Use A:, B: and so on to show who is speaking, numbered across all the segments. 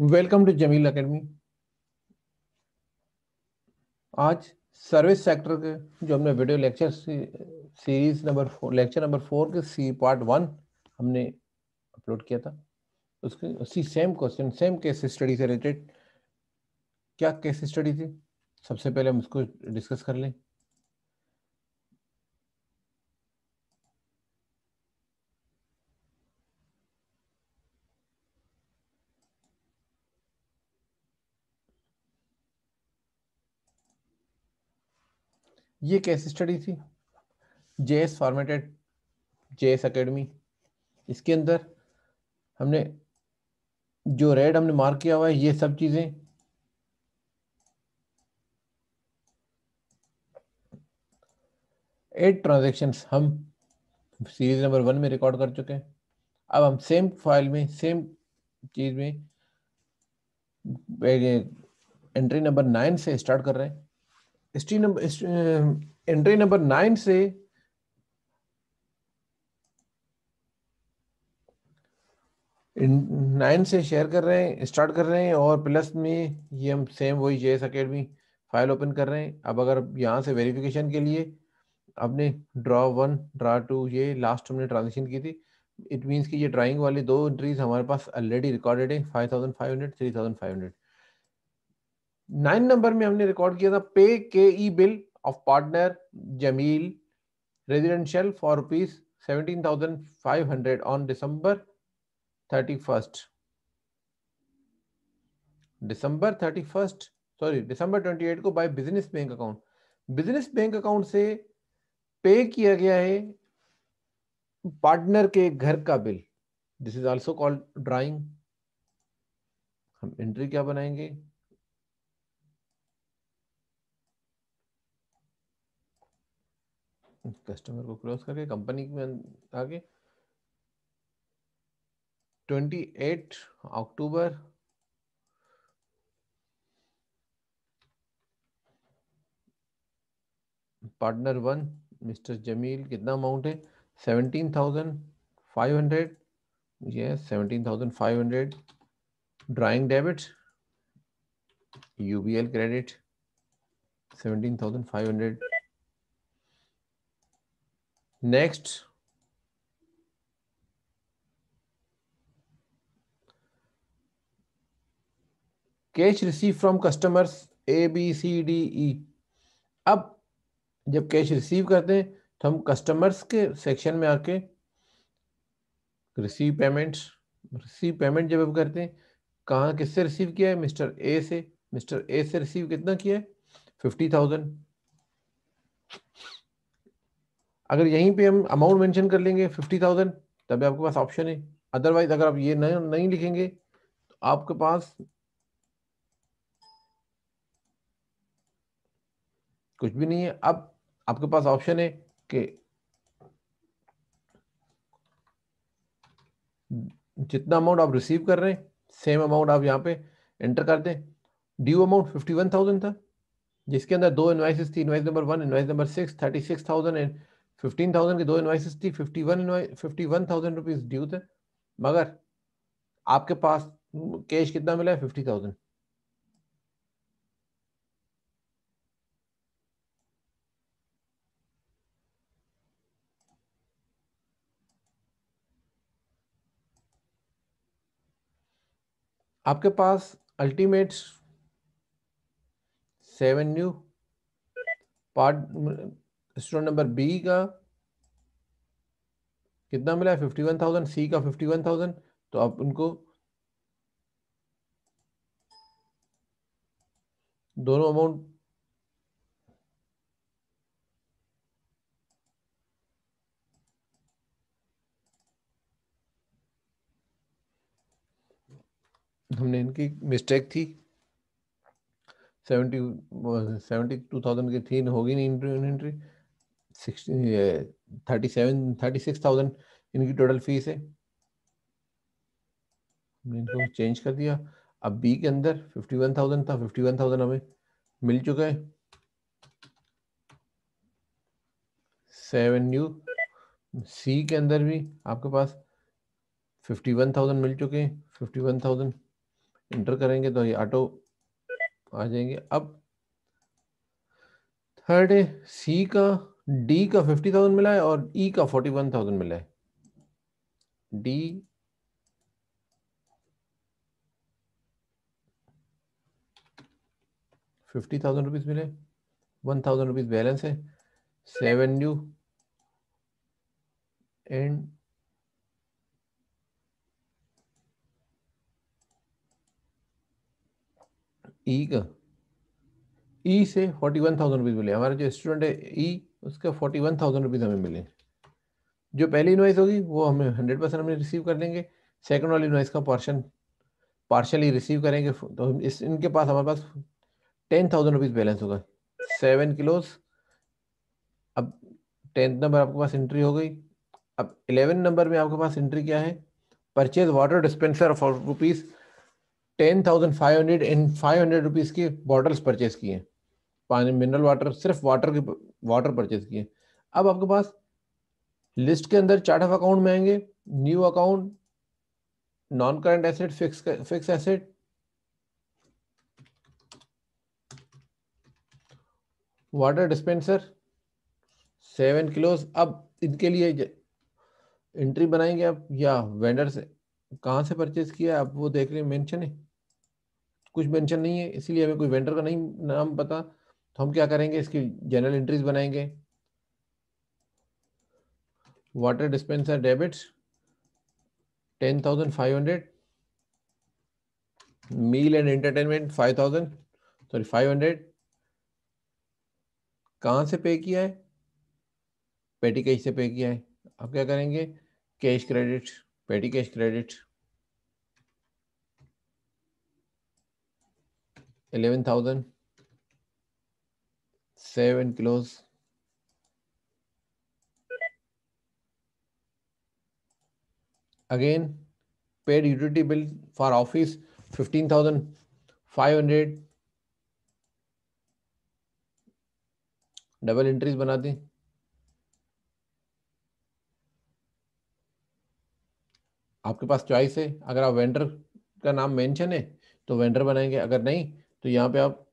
A: Welcome to Jameel academy आज service sector के जो हमने video lecture series number four lecture number four के सी पार्ट वन हमने अपलोड किया था उसके उसी same question same case study से रिलेटेड क्या केस स्टडी थी सबसे पहले हम उसको डिस्कस कर लें ये केस स्टडी थी J S formatted J S academy इसके अंदर हमने जो रेड हमने मार्क किया हुआ है ये सब चीज़ें एट ट्रांजेक्शन्स हम सीरीज नंबर वन में रिकॉर्ड कर चुके हैं अब हम सेम फाइल में सेम चीज़ में एंट्री नंबर नाइन से स्टार्ट कर रहे हैं history number entry number nine से नाइन से शेयर कर रहे हैं स्टार्ट कर रहे हैं और प्लस में ये हम सेम वही J S academy file open कर रहे हैं अब अगर यहाँ से वेरिफिकेशन के लिए आपने ड्रा वन ड्रा टू ये लास्ट हमने ट्रांजेक्शन की थी इट मीन्स कि ये ड्राइंग वाली दो एंट्रीज हमारे पास ऑलरेडी रिकॉर्डेड है five thousand five hundred three thousand five hundred nine number में हमने रिकॉर्ड किया था pay K E bill of partner Jameel residential for rupees seventeen thousand five hundred on December thirty first December thirty first sorry December twenty eight को by business bank account business bank account से pay किया गया है partner के घर का bill this is also called drawing हम entry क्या बनाएंगे कस्टमर को क्लोज करके कंपनी में आगे 28 October partner one mister Jamil कितना अमाउंट है सेवनटीन थाउजेंड फाइव हंड्रेड ये seventeen thousand five hundred drawing debit UBL credit seventeen thousand five hundred next cash receive from customers A B C D E अब जब cash receive करते हैं तो हम customers के सेक्शन में आके रिसीव पेमेंट रिसीव पेमेंट जब हम करते हैं कहाँ किससे रिसीव किया है मिस्टर ए से मिस्टर ए से रिसीव कितना किया है फिफ्टी थाउजेंड अगर यहीं पे हम अमाउंट मेंशन कर लेंगे फिफ्टी थाउजेंड तभी आपके पास ऑप्शन है अदरवाइज अगर आप ये नहीं नहीं लिखेंगे तो आपके पास कुछ भी नहीं है अब आपके पास ऑप्शन है कि जितना अमाउंट आप रिसीव कर रहे हैं सेम अमाउंट आप यहाँ पे एंटर कर दें due amount fifty one thousand था जिसके अंदर दो इन्वाइसिस थी invoice number one invoice number six thirty six thousand and fifteen thousand की दो इन्वाइसिस थी fifty one fifty one thousand rupees due थे मगर आपके पास कैश कितना मिला है फिफ्टी थाउजेंड आपके पास ultimate seven new part student number B का कितना मिला है फिफ्टी वन थाउजेंड सी का फिफ्टी वन थाउजेंड तो आप उनको दोनों अमाउंट हमने इनकी मिस्टेक थी सेवेंटी सेवेंटी टू थाउजेंड की थी होगी नहीं entry thirty seven thirty six thousand इनकी टोटल फीस है इनको चेंज कर दिया अब बी के अंदर फिफ्टी वन थाउजेंड था फिफ्टी वन थाउजेंड हमें मिल चुका है सेवन यू सी के अंदर भी आपके पास फिफ्टी वन थाउजेंड मिल चुके हैं फिफ्टी वन थाउजेंड इंटर करेंगे तो ये ऑटो आ जाएंगे अब थर्ड है सी का डी का फिफ्टी थाउजेंड मिला है और ई e का फोर्टी वन थाउजेंड मिला है डी फिफ्टी थाउजेंड रुपीज मिले वन थाउजेंड रुपीज बैलेंस है सेवन यू एंड ई का ई e से फोर्टी वन थाउजेंड रुपीज मिले हमारे जो स्टूडेंट है ई e, उसके फोर्टी वन थाउजेंड रुपीज़ हमें मिले जो पहली इन्वाइस होगी वो हमें हंड्रेड परसेंट हमें रिसीव कर लेंगे सेकेंड वाली इन्वाइस का पोर्शन पार्शली रिसीव करेंगे तो इस इनके पास हमारे पास टेन थाउजेंड रुपीज़ बैलेंस होगा सेवन किलोस अब टेंथ नंबर आपके पास एंट्री हो गई अब इलेवन नंबर में आपके पास एंट्री क्या है purchase water dispenser for rupees ten thousand five hundred and five hundred rupees के बॉटल्स परचेज किए हैं पानी मिनरल वाटर सिर्फ वाटर के वाटर परचेज किए अब आपके पास लिस्ट के अंदर चार्ट ऑफ अकाउंट में आएंगे new account non current asset fix fix asset water dispenser save and close अब इनके लिए एंट्री बनाएंगे आप या वेंडर से कहाँ से परचेज किया आप वो देख रहे हैं मेंशन है कुछ मेंशन नहीं है इसीलिए हमें कोई वेंडर का नहीं नाम पता तो हम क्या करेंगे इसकी जनरल एंट्रीज बनाएंगे water dispenser debits ten thousand five hundred meal and entertainment five thousand sorry five hundred कहाँ से पे किया है पेटी कैश से पे किया है अब क्या करेंगे cash credit petty cash credit eleven thousand save and close. Again, paid utility bill for office 15,500. Double entries बना दी आपके पास चॉइस है अगर आप वेंडर का नाम मेंशन है तो वेंडर बनाएंगे अगर नहीं तो यहाँ पे आप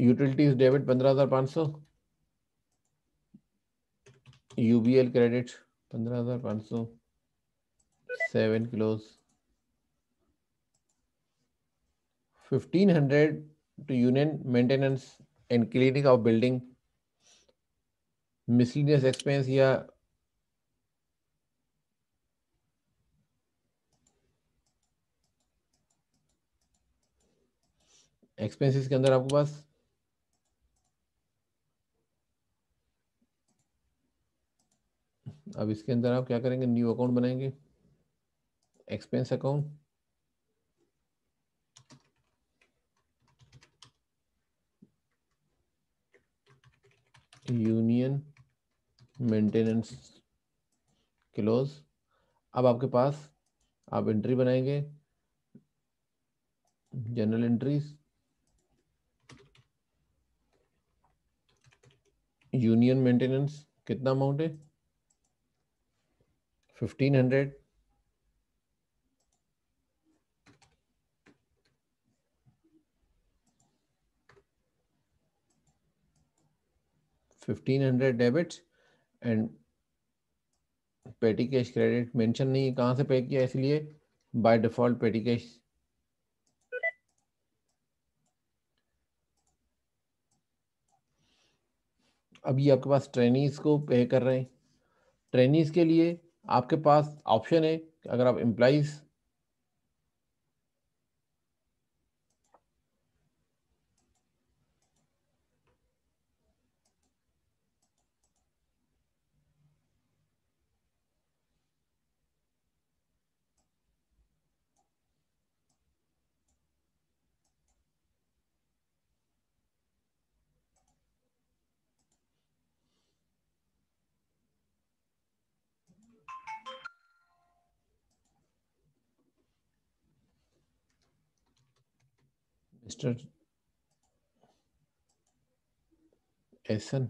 A: यूटिलिटीज डेबिट पंद्रह हजार पाँच सौ यूबीएल क्रेडिट पंद्रह हजार पाँच सौ save and close fifteen hundred to union maintenance and cleaning of building miscellaneous expense या एक्सपेंसेस के अंदर आपके पास अब इसके अंदर आप क्या करेंगे न्यू अकाउंट बनाएंगे expense account union maintenance close अब आपके पास आप एंट्री बनाएंगे जनरल एंट्रीज यूनियन मेंटेनेंस कितना अमाउंट है 1500 1500 debit and petty cash credit mention नहीं है कहाँ से पे किया इसलिए बाय डिफॉल्ट पेटी कैश अभी आपके पास ट्रेनिज को पे कर रहे हैं ट्रेनीज के लिए आपके पास ऑप्शन है अगर आप एम्प्लाइज Mr. Ethan.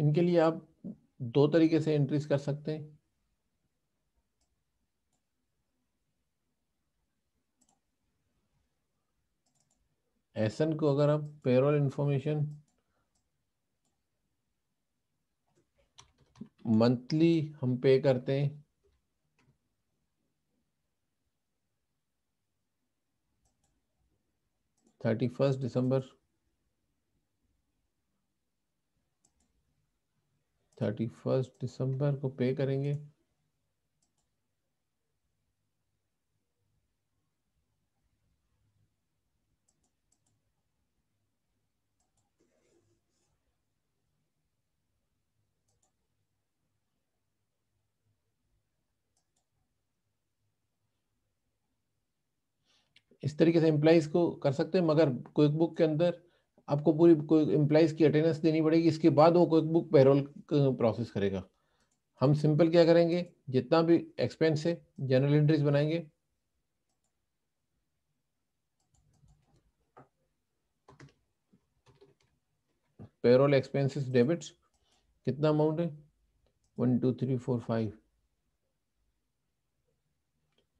A: इनके लिए आप दो तरीके से एंट्रीज कर सकते हैं एसन को अगर आप पेरोल इंफॉर्मेशन मंथली हम पे करते हैं thirty first December thirty first December को पे करेंगे इस तरीके से एम्प्लाइज को कर सकते हैं मगर क्विक बुक के अंदर आपको पूरी एम्प्लाइज की अटेंडेंस देनी पड़ेगी इसके बाद वो क्विक बुक पेरोल प्रोसेस करेगा हम सिंपल क्या करेंगे जितना भी एक्सपेंस है जनरल एंट्रीज बनाएंगे पेरोल एक्सपेंसेस डेबिट्स कितना अमाउंट है one two three four five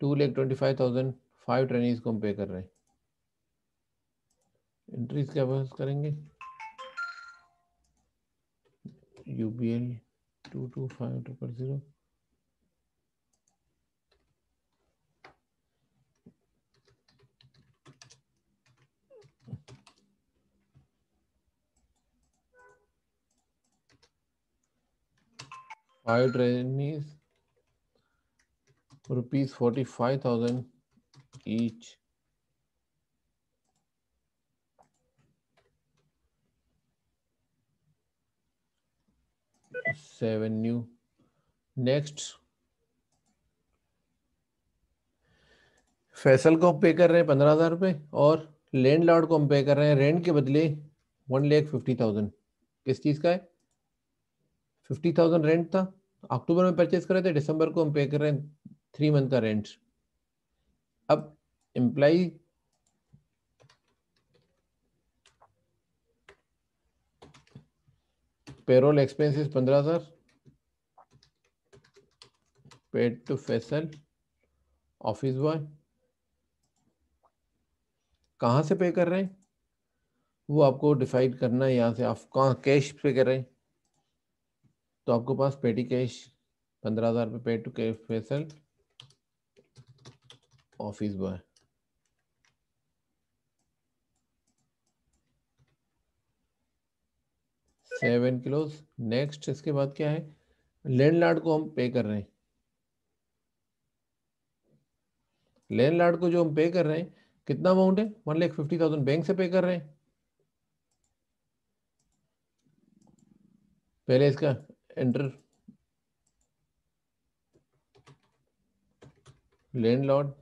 A: two lakh twenty five thousand five trainees को हम पे कर रहे हैं एंट्रीज क्या बस करेंगे U B L two two five triple zero five rupees forty five thousand each seven new next Faisal को हम पे कर रहे हैं पंद्रह हजार रुपए और लैंड लॉर्ड को हम पे कर रहे हैं रेंट के बदले वन लेख फिफ्टी थाउजेंड किस चीज़ का है फिफ्टी थाउजेंड रेंट था अक्टूबर में परचेज कर रहे थे दिसंबर को हम पे कर रहे हैं थ्री मंथ का रेंट अब एम्प्लॉय पेरोल एक्सपेंसेस पंद्रह हजार paid to Faisal office boy कहाँ से पे कर रहे हैं वो आपको डिसाइड करना है यहाँ से आप कहाँ कैश पे कर रहे हैं तो आपके पास पेटी कैश पंद्रह हजार रुपये paid to cash Faisal office boy save and close next इसके बाद क्या है लैंडलॉर्ड को हम पे कर रहे हैं लैंडलॉर्ड को जो हम पे कर रहे हैं कितना अमाउंट है one lakh fifty thousand bank से पे कर रहे हैं पहले इसका enter landlord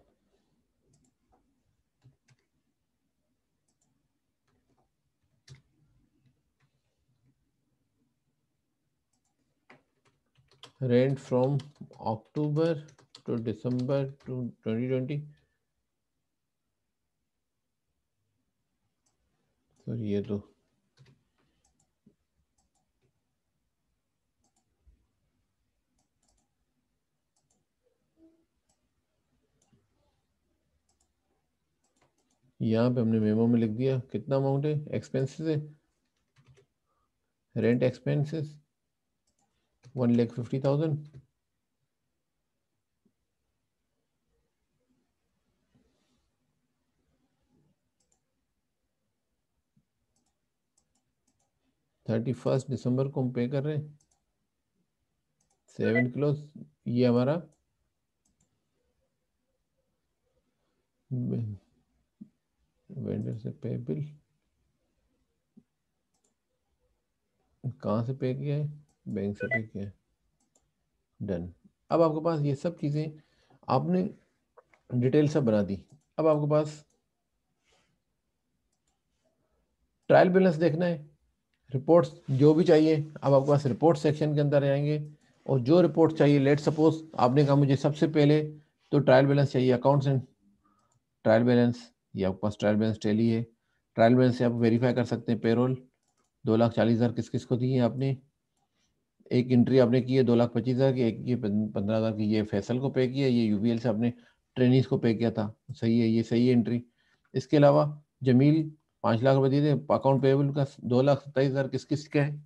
A: rent from October to December to 2020. So ये तो यहाँ पे हमने मेमो में लिख दिया कितना अमाउंट है एक्सपेंसेस है rent expenses one lakh fifty thousand thirty first December को हम पे कर रहे हैं सेवन किलो ये हमारा वेंडर से पे बिल कहाँ से पे किया है बैंक से ठीक है डन अब आपके पास ये सब चीज़ें आपने डिटेल सब बना दी अब आपके पास ट्रायल बैलेंस देखना है रिपोर्ट्स जो भी चाहिए अब आपके पास रिपोर्ट सेक्शन के अंदर आएंगे और जो रिपोर्ट चाहिए लेट सपोज आपने कहा मुझे सबसे पहले तो ट्रायल बैलेंस चाहिए अकाउंट्स एंड ट्रायल बैलेंस ये आपके पास ट्रायल बैलेंस टेली है ट्रायल बैलेंस से आप वेरीफाई कर सकते हैं पेरोल दो लाख चालीस हज़ार किस किस को दिए आपने एक एंट्री आपने की है दो लाख पच्चीस हज़ार की एक ये पंद्रह हज़ार की ये फैसल को पे किया ये यूबीएल से आपने ट्रेनिंग को पे किया था सही है ये सही है एंट्री इसके अलावा जमील पाँच लाख रुपए दिए थे अकाउंट पेबल का दो लाख सत्ताईस हज़ार किस किस का है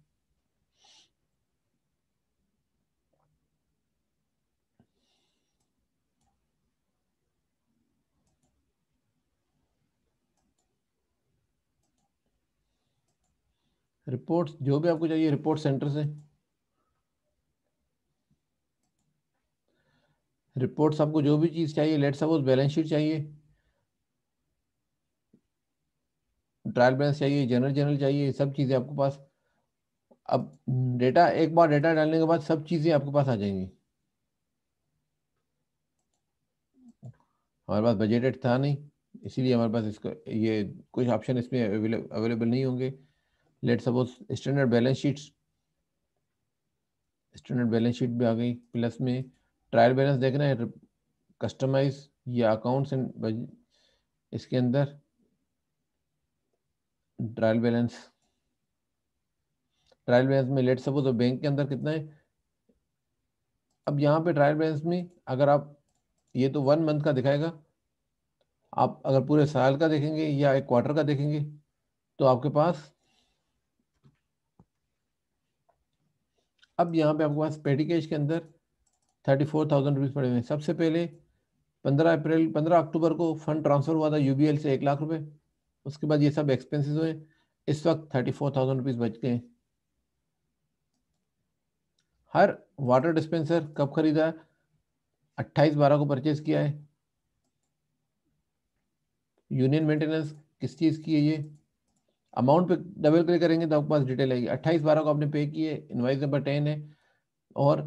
A: रिपोर्ट्स जो भी आपको चाहिए रिपोर्ट सेंटर से रिपोर्ट्स आपको जो भी चीज़ चाहिए लेट सपोज बैलेंस शीट चाहिए ट्रायल बैलेंस चाहिए जनरल जनरल चाहिए सब चीज़ें आपके पास अब डेटा एक बार डेटा डालने के बाद सब चीज़ें आपके पास आ जाएंगी हमारे पास बजटेड था नहीं इसीलिए हमारे पास इसको ये कुछ ऑप्शन इसमें अवेलेबल नहीं होंगे let suppose standard balance sheet standard balance sheet भी आ गई प्लस में ट्रायल बैलेंस देख रहे हैं कस्टमाइज या अकाउंट्स एंड इसके अंदर ट्रायल बैलेंस ट्रायल बैलेंस में लेट सपोज तो बैंक के अंदर कितना है अब यहाँ पे ट्रायल बैलेंस में अगर आप ये तो वन मंथ का दिखाएगा आप अगर पूरे साल का देखेंगे या एक क्वार्टर का देखेंगे तो आपके पास अब यहाँ पे आपके पास पेटी कैश के अंदर थर्टी फोर थाउजेंड रुपीज़ पड़े हुए हैं सबसे पहले पंद्रह अप्रैल पंद्रह अक्टूबर को फंड ट्रांसफ़र हुआ था यू से एक लाख रुपये उसके बाद ये सब एक्सपेंसेस हुए इस वक्त थर्टी फोर थाउजेंड रुपीज़ बच गए हर वाटर डिस्पेंसर कब खरीदा है अट्ठाईस बारह को परचेज किया है यूनियन मेंटेनेंस किस चीज़ की है ये अमाउंट पे डबल क्लिक करेंगे तो आपके पास डिटेल आएगी अट्ठाईस बारह को आपने पे किए इनवाइस नंबर टेन है और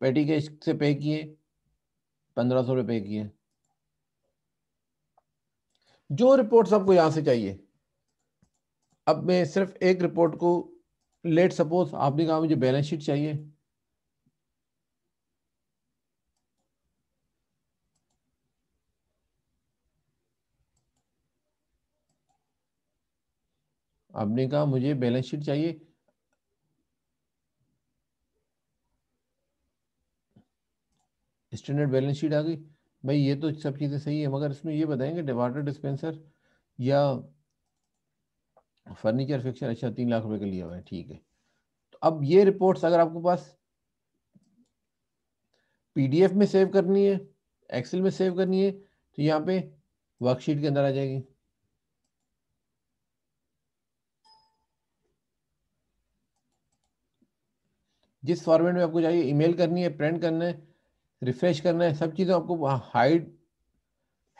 A: पेटी के से पे किए पंद्रह सौ रुपए किए जो रिपोर्ट्स आपको यहां से चाहिए अब मैं सिर्फ एक रिपोर्ट को लेट सपोज आपने कहा मुझे बैलेंस शीट चाहिए आपने कहा मुझे बैलेंस शीट चाहिए स्टैंडर्ड बैलेंस शीट आ गई भाई ये तो सब चीज़ें सही है मगर इसमें ये बताएंगे डिवाटर डिस्पेंसर या फर्नीचर फिक्सर अच्छा तीन लाख रुपए का लिया हुआ है ठीक है तो अब ये रिपोर्ट्स अगर आपके पास पीडीएफ में सेव करनी है एक्सेल में सेव करनी है तो यहाँ पे वर्कशीट के अंदर आ जाएगी जिस फॉर्मेट में आपको चाहिए ईमेल करनी है प्रिंट करना है रिफ्रेश करना है सब चीज़ें आपको हाइड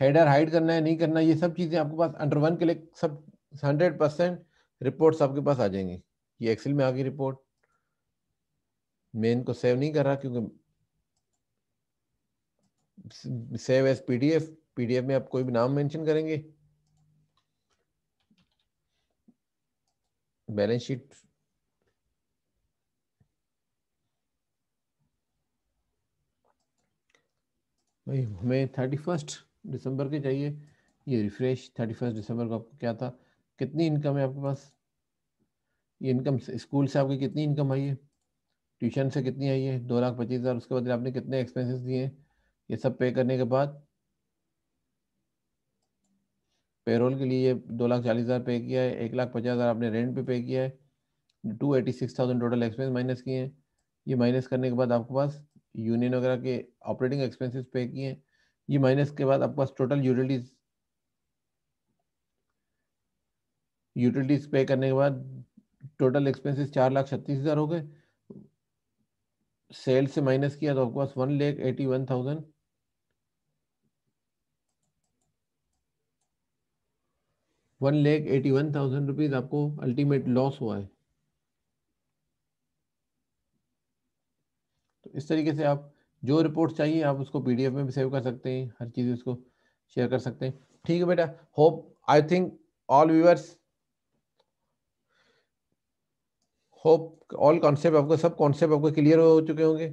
A: हेडर हाइड करना है नहीं करना ये सब चीज़ें आपके पास अंडर वन के लिए सब हंड्रेड परसेंट रिपोर्ट्स आपके पास आ जाएंगी ये एक्सेल में आ गई रिपोर्ट मेन इनको सेव नहीं कर रहा क्योंकि सेव एज पीडीएफ पीडीएफ में आप कोई भी नाम मेंशन करेंगे बैलेंस शीट भाई हमें थर्टी फर्स्ट दिसंबर के चाहिए ये रिफ्रेश थर्टी फर्स्ट दिसंबर को आपको क्या था कितनी इनकम है आपके पास ये इनकम स्कूल से आपकी कितनी इनकम आई है ट्यूशन से कितनी आई है दो लाख पच्चीस हज़ार उसके बदले आपने कितने एक्सपेंसेस दिए हैं ये सब पे करने के बाद पेरोल के लिए दो लाख चालीस हज़ार पे किया है एक लाख पचास हज़ार आपने रेंट पे पे किया है two eighty six thousand total expense minus किए हैं ये माइनस करने के बाद आपके पास यूनियन वगैरह के ऑपरेटिंग एक्सपेंसेस पे किए ये माइनस के बाद आपके पास टोटल यूटिलिटीज यूटिलिटीज पे करने के बाद टोटल एक्सपेंसेस चार लाख छत्तीस हज़ार हो गए सेल से माइनस किया तो आपके पास one lakh eighty one thousand one lakh eighty one thousand rupees आपको अल्टीमेट लॉस हुआ है इस तरीके से आप जो रिपोर्ट चाहिए आप उसको पीडीएफ में भी सेव कर सकते हैं हर चीज़ उसको शेयर कर सकते हैं ठीक है बेटा hope I think all viewers hope all concept आपको सब कॉन्सेप्ट आपको क्लियर हो चुके होंगे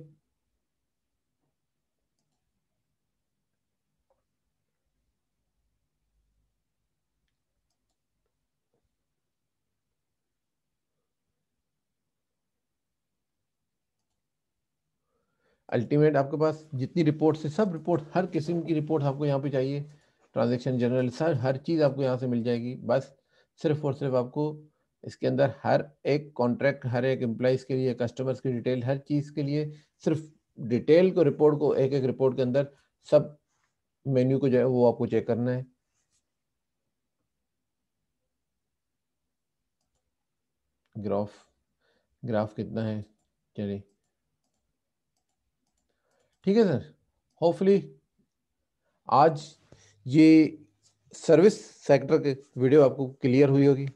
A: अल्टीमेट आपके पास जितनी रिपोर्ट्स है सब रिपोर्ट हर किस्म की रिपोर्ट आपको यहाँ पे चाहिए ट्रांजेक्शन जनरल सर हर चीज़ आपको यहाँ से मिल जाएगी बस सिर्फ और सिर्फ आपको इसके अंदर हर एक कॉन्ट्रैक्ट हर एक एम्प्लॉयज़ के लिए कस्टमर्स की डिटेल हर चीज़ के लिए सिर्फ डिटेल को रिपोर्ट को एक एक रिपोर्ट के अंदर सब मेन्यू को जो है वो आपको चेक करना है ग्राफ ग्राफ कितना है चलिए ठीक है सर होपफुली आज ये सर्विस सेक्टर के वीडियो आपको क्लियर हुई होगी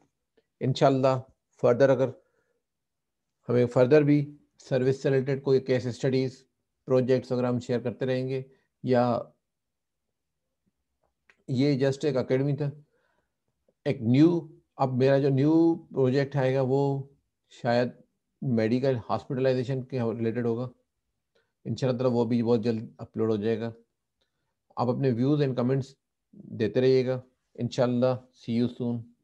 A: इनशाला फर्दर अगर हमें फर्दर भी सर्विस से रिलेटेड कोई केस स्टडीज़ प्रोजेक्ट्स वगैरह हम शेयर करते रहेंगे या ये जस्ट एक अकेडमी था एक न्यू अब मेरा जो न्यू प्रोजेक्ट आएगा वो शायद मेडिकल हॉस्पिटलाइजेशन के रिलेटेड होगा इन वो भी बहुत जल्द अपलोड हो जाएगा आप अपने व्यूज़ एंड कमेंट्स देते रहिएगा इन सी यू सून